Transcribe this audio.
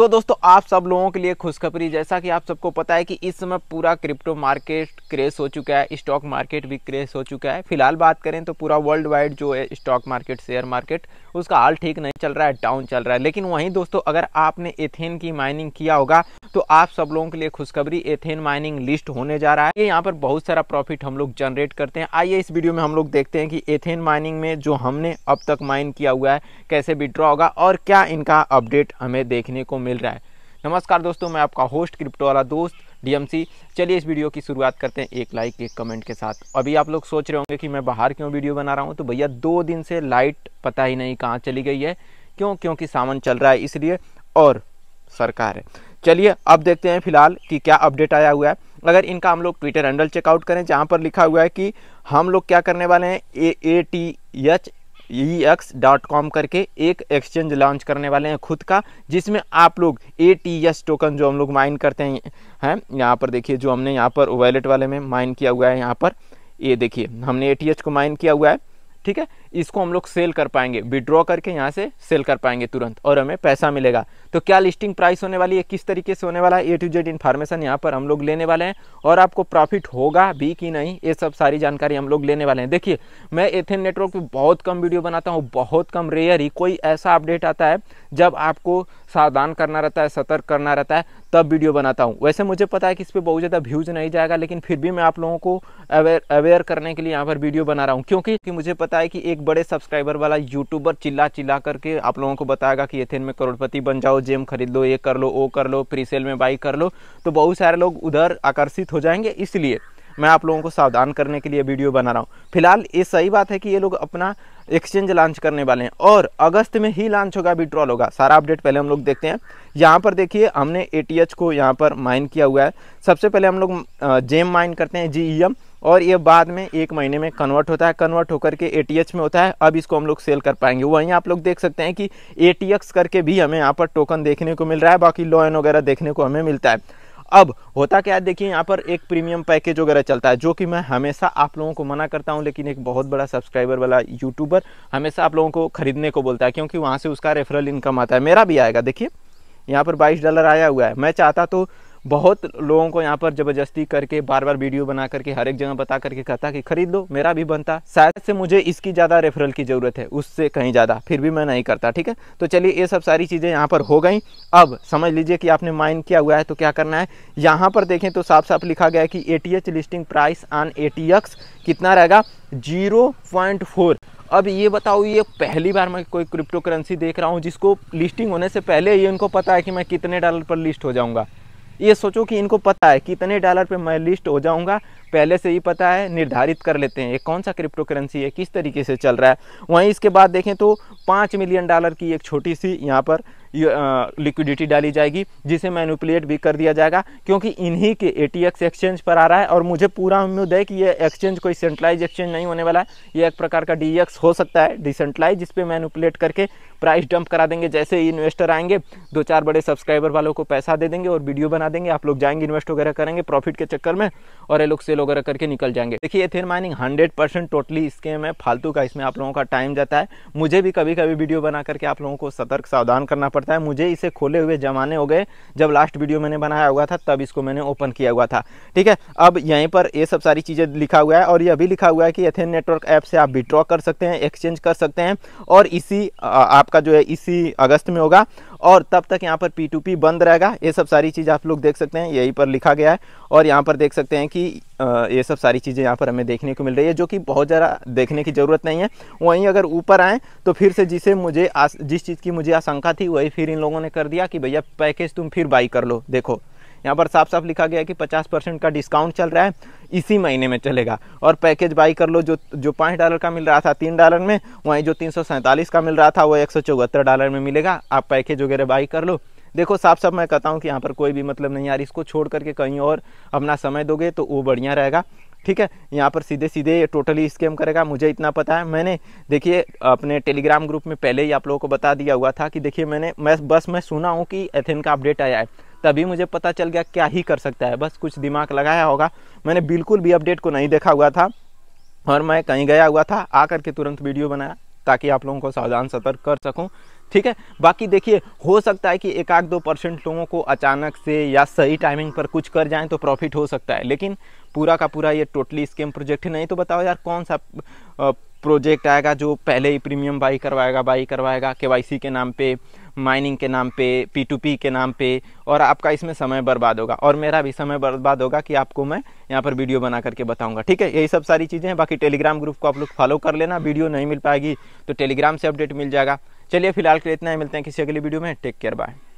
सो so, दोस्तों आप सब लोगों के लिए खुशखबरी जैसा कि आप सबको पता है कि इस समय पूरा क्रिप्टो मार्केट क्रेश हो चुका है स्टॉक मार्केट भी क्रेश हो चुका है फिलहाल बात करें तो पूरा वर्ल्ड वाइड जो है स्टॉक मार्केट शेयर मार्केट उसका हाल ठीक नहीं चल रहा है डाउन चल रहा है लेकिन वहीं दोस्तों अगर आपने एथेन की माइनिंग किया होगा तो आप सब लोगों के लिए खुशखबरी एथेन माइनिंग लिस्ट होने जा रहा है ये यहाँ पर बहुत सारा प्रॉफिट हम लोग जनरेट करते हैं आइए इस वीडियो में हम लोग देखते हैं कि एथेन माइनिंग में जो हमने अब तक माइन किया हुआ है कैसे विड्रॉ होगा और क्या इनका अपडेट हमें देखने को मिल मिल रहा है नमस्कार दोस्तों मैं आपका होस्ट क्रिप्टो वाला दोस्त डीएमसी चलिए इस वीडियो की शुरुआत करते हैं एक लाइक एक कमेंट के साथ अभी आप लोग सोच रहे होंगे कि मैं बाहर क्यों वीडियो बना रहा हूँ तो भैया दो दिन से लाइट पता ही नहीं कहाँ चली गई है क्यों क्योंकि सावन चल रहा है इसलिए और सरकार है चलिए अब देखते हैं फिलहाल कि क्या अपडेट आया हुआ है अगर इनका हम लोग ट्विटर हैंडल चेकआउट करें जहाँ पर लिखा हुआ है कि हम लोग क्या करने वाले हैं A A T H E X dot com करके एक एक्सचेंज लॉन्च करने वाले हैं खुद का जिसमें आप लोग ए टी एस टोकन जो हम लोग माइन करते हैं हैं यहाँ पर देखिए जो हमने यहाँ पर वैलेट वाले में माइन किया हुआ है यहाँ पर ये यह देखिए हमने ए टी एच को माइन किया हुआ है ठीक है इसको हम लोग सेल कर पाएंगे विड्रॉ करके यहाँ से सेल कर पाएंगे तुरंत और हमें पैसा मिलेगा तो क्या लिस्टिंग प्राइस होने वाली है किस तरीके से होने वाला है ए टू जेड इन्फॉर्मेशन यहाँ पर हम लोग लेने वाले हैं और आपको प्रॉफिट होगा भी कि नहीं ये सब सारी जानकारी हम लोग लेने वाले हैं देखिए मैं एथेन नेटवर्क पर बहुत कम वीडियो बनाता हूँ बहुत कम रेयर ही कोई ऐसा अपडेट आता है जब आपको सावधान करना रहता है सतर्क करना रहता है तब वीडियो बनाता हूँ वैसे मुझे पता है कि इस पर बहुत ज़्यादा व्यूज़ नहीं जाएगा लेकिन फिर भी मैं आप लोगों को अवेयर अवेयर करने के लिए यहाँ पर वीडियो बना रहा हूँ क्योंकि मुझे पता है कि एक एक बड़े सब्सक्राइबर वाला यूट्यूबर चिल्ला चिल्ला करके आप लोगों को बताएगा कि एथेन में करोड़पति बन जाओ जेम खरीद लो ये कर लो वो कर लो प्री सेल में बाई कर लो तो बहुत सारे लोग उधर आकर्षित हो जाएंगे इसलिए मैं आप लोगों को सावधान करने के लिए वीडियो बना रहा हूँ फिलहाल ये सही बात है कि ये लोग अपना एक्सचेंज लॉन्च करने वाले हैं और अगस्त में ही लॉन्च होगा विड्रॉल होगा सारा अपडेट पहले हम लोग देखते हैं यहाँ पर देखिए हमने ए को यहाँ पर माइन किया हुआ है सबसे पहले हम लोग जेम माइन करते हैं जी ई e और ये बाद में एक महीने में कन्वर्ट होता है कन्वर्ट होकर के ए में होता है अब इसको हम लोग सेल कर पाएंगे वहीं आप लोग देख सकते हैं कि ए करके भी हमें यहाँ पर टोकन देखने को मिल रहा है बाकी लॉयन वगैरह देखने को हमें मिलता है अब होता क्या है देखिए यहाँ पर एक प्रीमियम पैकेज वगैरह चलता है जो कि मैं हमेशा आप लोगों को मना करता हूँ लेकिन एक बहुत बड़ा सब्सक्राइबर वाला यूट्यूबर हमेशा आप लोगों को खरीदने को बोलता है क्योंकि वहाँ से उसका रेफरल इनकम आता है मेरा भी आएगा देखिए यहाँ पर बाईस डॉलर आया हुआ है मैं चाहता तो बहुत लोगों को यहाँ पर ज़बरदस्ती करके बार बार वीडियो बना करके हर एक जगह बता करके कहता कि खरीद लो मेरा भी बनता शायद से मुझे इसकी ज़्यादा रेफरल की ज़रूरत है उससे कहीं ज़्यादा फिर भी मैं नहीं करता ठीक है तो चलिए ये सब सारी चीज़ें यहाँ पर हो गई अब समझ लीजिए कि आपने माइन किया हुआ है तो क्या करना है यहाँ पर देखें तो साफ साफ लिखा गया है कि A listing price on A कितना रहेगा जीरो पॉइंट फोर अब ये बताओ ये पहली बार मैं कोई क्रिप्टो करेंसी देख रहा हूँ जिसको लिस्टिंग होने से पहले ये उनको पता है कि मैं कितने डॉलर पर लिस्ट हो जाऊँगा ये सोचो कि इनको पता है कितने डॉलर पे मैं लिस्ट हो जाऊंगा पहले से ही पता है निर्धारित कर लेते हैं ये कौन सा क्रिप्टो करेंसी है किस तरीके से चल रहा है वहीं इसके बाद देखें तो पाँच मिलियन डॉलर की एक छोटी सी यहाँ पर लिक्विडिटी डाली जाएगी जिसे मैनुपलेट भी कर दिया जाएगा क्योंकि इन्हीं के ए एक्सचेंज पर आ रहा है और मुझे पूरा उम्मीद है कि ये एक्सचेंज कोई सेंट्रलाइज एक्सचेंज नहीं होने वाला है ये एक प्रकार का डी e हो सकता है डिसेंट्रलाइज जिसपे मैनुपलेट करके प्राइस डंप करा देंगे जैसे ही इन्वेस्टर आएंगे दो चार बड़े सब्सक्राइबर वालों को पैसा दे देंगे और वीडियो बना देंगे आप लोग जाएंगे इन्वेस्ट वगैरह करेंगे प्रॉफिट के चक्कर में और ये लोग सेल वगैरह करके निकल जाएंगे देखिए एथेन mining hundred percent totally scam है फालतू का इसमें आप लोगों का टाइम जाता है मुझे भी कभी कभी वीडियो बना करके आप लोगों को सतर्क सावधान करना पड़ता पड़ता है मुझे इसे खोले हुए जमाने हो गए जब लास्ट वीडियो मैंने बनाया हुआ था तब इसको मैंने ओपन किया हुआ था ठीक है अब यहीं पर ये सब सारी चीज़ें लिखा हुआ है और यह भी लिखा हुआ है कि एथेन नेटवर्क ऐप से आप विड्रॉ कर सकते हैं एक्सचेंज कर सकते हैं और इसी आपका जो है इसी अगस्त में होगा और तब तक यहाँ पर पी बंद रहेगा ये सब सारी चीज़ आप लोग देख सकते हैं यहीं पर लिखा गया है और यहाँ पर देख सकते हैं कि ये सब सारी चीज़ें यहाँ पर हमें देखने को मिल रही है जो कि बहुत ज़्यादा देखने की ज़रूरत नहीं है वहीं अगर ऊपर आएँ तो फिर से जिसे मुझे आस, जिस चीज़ की मुझे आशंका थी वही फिर इन लोगों ने कर दिया कि भैया पैकेज तुम फिर बाई कर लो देखो यहाँ पर साफ साफ लिखा गया कि पचास परसेंट का डिस्काउंट चल रहा है इसी महीने में चलेगा और पैकेज बाई कर लो जो जो पाँच डॉलर का मिल रहा था तीन डॉलर में वहीं जो तीन का मिल रहा था वो एक डॉलर में मिलेगा आप पैकेज वगैरह बाई कर लो देखो साफ साफ मैं कहता हूँ कि यहाँ पर कोई भी मतलब नहीं यार इसको छोड़ करके कहीं और अपना समय दोगे तो वो बढ़िया रहेगा ठीक है यहाँ पर सीधे सीधे टोटली स्कैम करेगा मुझे इतना पता है मैंने देखिए अपने टेलीग्राम ग्रुप में पहले ही आप लोगों को बता दिया हुआ था कि देखिए मैंने मैं बस मैं सुना हूँ कि एथेन का अपडेट आया है तभी मुझे पता चल गया क्या ही कर सकता है बस कुछ दिमाग लगाया होगा मैंने बिल्कुल भी अपडेट को नहीं देखा हुआ था और मैं कहीं गया हुआ था आकर के तुरंत वीडियो बनाया ताकि आप लोगों को सावधान सतर्क कर सकूं ठीक है बाकी देखिए हो सकता है कि एक आध दो परसेंट लोगों को अचानक से या सही टाइमिंग पर कुछ कर जाएं तो प्रॉफिट हो सकता है लेकिन पूरा का पूरा ये टोटली स्केम प्रोजेक्ट नहीं तो बताओ यार कौन सा प्रोजेक्ट आएगा जो पहले ही प्रीमियम बाई करवाएगा बाई करवाएगा के के नाम पे माइनिंग के नाम पे पी के नाम पे और आपका इसमें समय बर्बाद होगा और मेरा भी समय बर्बाद होगा कि आपको मैं यहाँ पर वीडियो बना करके बताऊँगा ठीक है यही सब सारी चीज़ें हैं बाकी टेलीग्राम ग्रुप को आप लोग फॉलो कर लेना वीडियो नहीं मिल पाएगी तो टेलीग्राम से अपडेट मिल जाएगा चलिए फिलहाल के लिए इतना ही मिलते हैं किसी अगली वीडियो में टेक केयर बाय